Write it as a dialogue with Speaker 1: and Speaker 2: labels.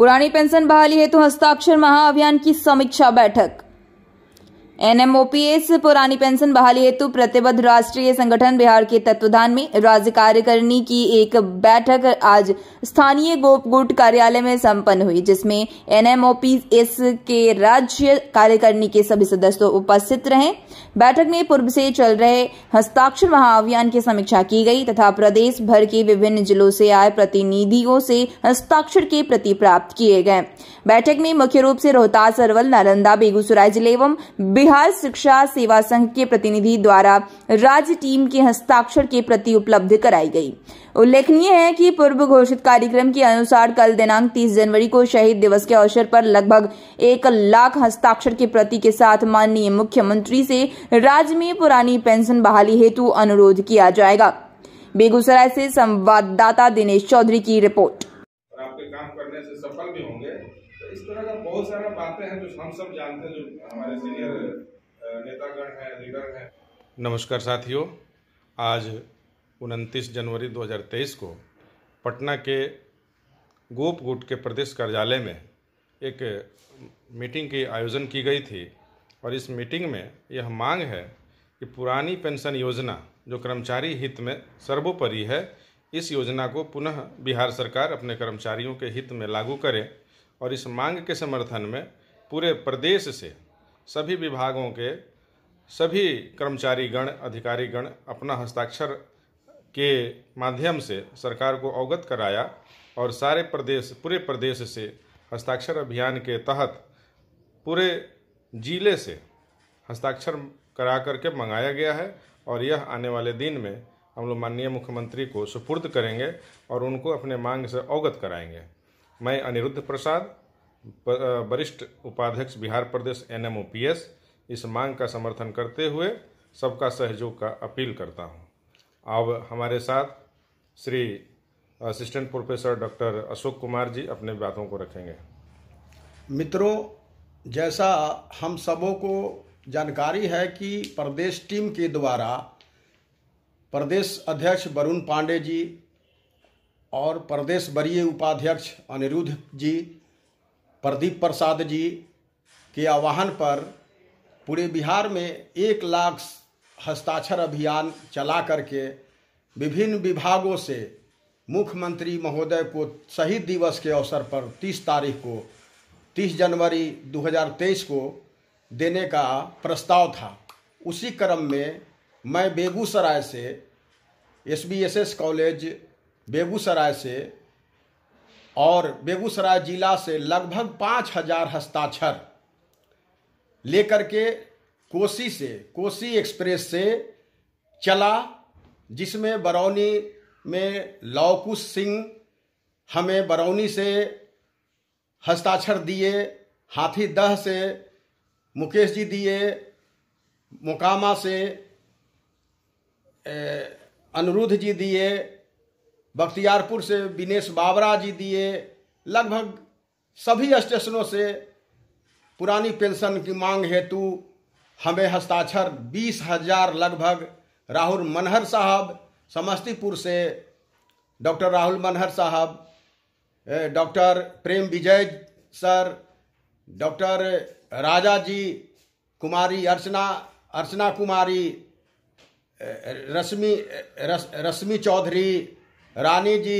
Speaker 1: पुरानी पेंशन बहाली हेतु हस्ताक्षर महाअभियान की समीक्षा बैठक एनएमओपीएस पुरानी पेंशन बहाली हेतु प्रतिबद्ध राष्ट्रीय संगठन बिहार के तत्वाधान में राज्य कार्यकारिणी की एक बैठक आज स्थानीय गोप गुट कार्यालय में संपन्न हुई जिसमें एनएमओपीएस के राज्य कार्यकारिणी के सभी सदस्य उपस्थित रहे बैठक में पूर्व से चल रहे हस्ताक्षर महाअभियान की समीक्षा की गई तथा प्रदेश भर के विभिन्न जिलों से आए प्रतिनिधियों से हस्ताक्षर के प्रति प्राप्त किए गए बैठक में मुख्य रूप से रोहतास अरवल नालंदा बेगूसराय जिले एवं बिहार बिहार शिक्षा सेवा संघ के प्रतिनिधि द्वारा राज्य टीम के हस्ताक्षर के प्रति उपलब्ध कराई गई उल्लेखनीय है कि पूर्व घोषित कार्यक्रम के अनुसार कल दिनांक 30 जनवरी को शहीद दिवस के अवसर पर लगभग एक लाख हस्ताक्षर के प्रति के साथ माननीय मुख्यमंत्री से राज्य में पुरानी पेंशन बहाली हेतु अनुरोध किया जाएगा बेगूसराय से संवाददाता दिनेश चौधरी की रिपोर्ट
Speaker 2: काम करने से सफल भी होंगे तो इस तरह का बहुत सारा बातें हैं जो हम सब जानते हैं जो हमारे सीनियर नेतागण हैं लीडर हैं नमस्कार साथियों आज उनतीस जनवरी 2023 को पटना के गोप गुट के प्रदेश कार्यालय में एक मीटिंग की आयोजन की गई थी और इस मीटिंग में यह मांग है कि पुरानी पेंशन योजना जो कर्मचारी हित में सर्वोपरि है इस योजना को पुनः बिहार सरकार अपने कर्मचारियों के हित में लागू करे और इस मांग के समर्थन में पूरे प्रदेश से सभी विभागों के सभी कर्मचारीगण अधिकारीगण अपना हस्ताक्षर के माध्यम से सरकार को अवगत कराया और सारे प्रदेश पूरे प्रदेश से हस्ताक्षर अभियान के तहत पूरे जिले से हस्ताक्षर करा करके मंगाया गया है और यह आने वाले दिन में हम लोग माननीय मुख्यमंत्री को सुपुर्द करेंगे और उनको अपने मांग से अवगत कराएंगे मैं अनिरुद्ध प्रसाद वरिष्ठ उपाध्यक्ष बिहार प्रदेश एन इस मांग का समर्थन करते हुए सबका सहयोग का अपील करता हूँ अब हमारे साथ Shri assistant professor doctor Ashok Kumar ji अपने
Speaker 3: बातों को रखेंगे मित्रों जैसा हम सबों को जानकारी है कि प्रदेश टीम के द्वारा प्रदेश अध्यक्ष वरुण पांडे जी और प्रदेश वरीय उपाध्यक्ष अनिरुद्ध जी प्रदीप प्रसाद जी के आह्वान पर पूरे बिहार में एक लाख हस्ताक्षर अभियान चला करके विभिन्न विभागों से मुख्यमंत्री महोदय को शहीद दिवस के अवसर पर 30 तारीख को 30 जनवरी 2023 को देने का प्रस्ताव था उसी क्रम में मैं बेगूसराय से S B S S college Begusarai से और बेगूसराय जिला से लगभग पाँच हजार हस्ताक्षर लेकर के कोसी से कोसी एक्सप्रेस से चला जिसमें बरौनी में लौकुश सिंह हमें बरौनी से हस्ताक्षर दिए हाथी दह से मुकेश जी दिए मोकामा से अनुरुद्ध जी दिए बख्तियारपुर से विनेश बाबरा जी दिए लगभग सभी स्टेशनों से पुरानी पेंशन की मांग हेतु हमें हस्ताक्षर बीस हजार लगभग राहुल मनहर साहब समस्तीपुर से डॉक्टर राहुल मनहर साहब doctor Prem Vijay sir doctor Raja ji Kumari Archana Archana Kumari Rashmi Rashmi Chaudhary Rani जी